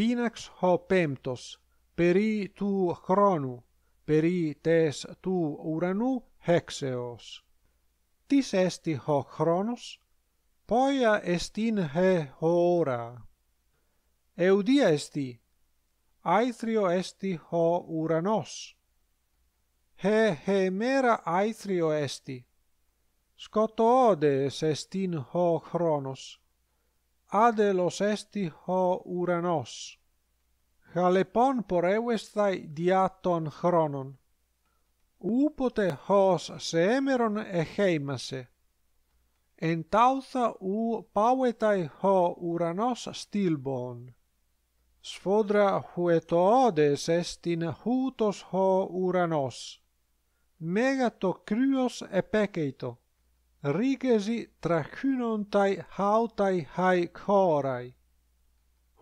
Fīnax hō pēmptos, perī tū chrōnū, perī tēs tū ūranū hēxēos. Tīs esti hō chrōnus? Poia estin hē hōrā? Eudīa esti? Aithrio esti hō ūranōs? Hē hēmēra aithrio esti? Scotōdēs estin hō chrōnus? Ade lo sexti ho Uranos. Halepon poreu estai diaton chronon. Upote hos semeron echeimase. Entauza u paoidai ho Uranosa stilbon. Spodra hueto ode sextina hudos ho Uranos. Megatokruos e pekeito. Rige si trachynontai houtai haik horai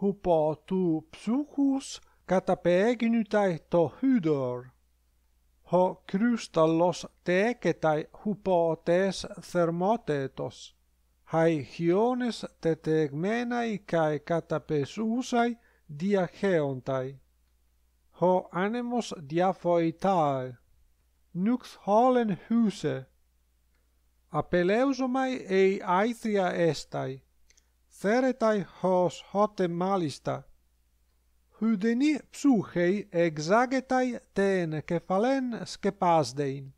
hupotu psuchous katapeignutai to hydor ho krystallos tegetai hupotes thermotes hai hiones tetegmena kai katapesousai dia geontai ho anemos dia phoital nux hallen Απελεύζομαι ει άιθρια έσται. Θέρεται χως χότε μάλιστα. Χουδενή ψούχη εξάγεται τεν κεφαλέν σκεπάσδειν.